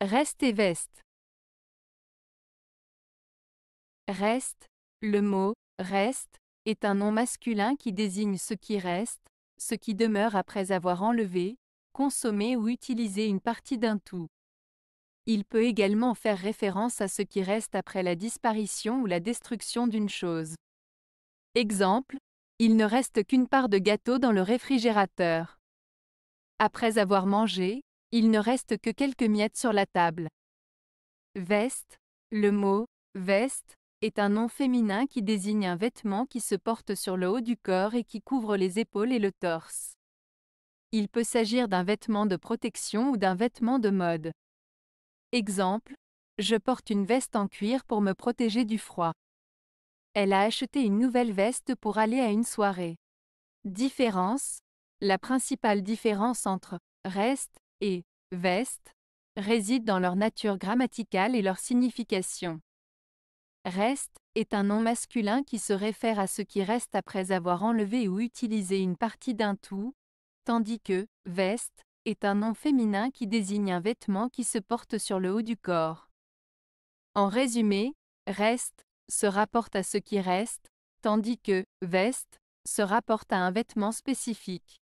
Reste et veste. Reste, le mot reste est un nom masculin qui désigne ce qui reste, ce qui demeure après avoir enlevé, consommé ou utilisé une partie d'un tout. Il peut également faire référence à ce qui reste après la disparition ou la destruction d'une chose. Exemple, il ne reste qu'une part de gâteau dans le réfrigérateur. Après avoir mangé, il ne reste que quelques miettes sur la table. Veste. Le mot veste est un nom féminin qui désigne un vêtement qui se porte sur le haut du corps et qui couvre les épaules et le torse. Il peut s'agir d'un vêtement de protection ou d'un vêtement de mode. Exemple, je porte une veste en cuir pour me protéger du froid. Elle a acheté une nouvelle veste pour aller à une soirée. Différence La principale différence entre reste et veste résident dans leur nature grammaticale et leur signification. Reste est un nom masculin qui se réfère à ce qui reste après avoir enlevé ou utilisé une partie d'un tout, tandis que veste est un nom féminin qui désigne un vêtement qui se porte sur le haut du corps. En résumé, reste se rapporte à ce qui reste, tandis que veste se rapporte à un vêtement spécifique.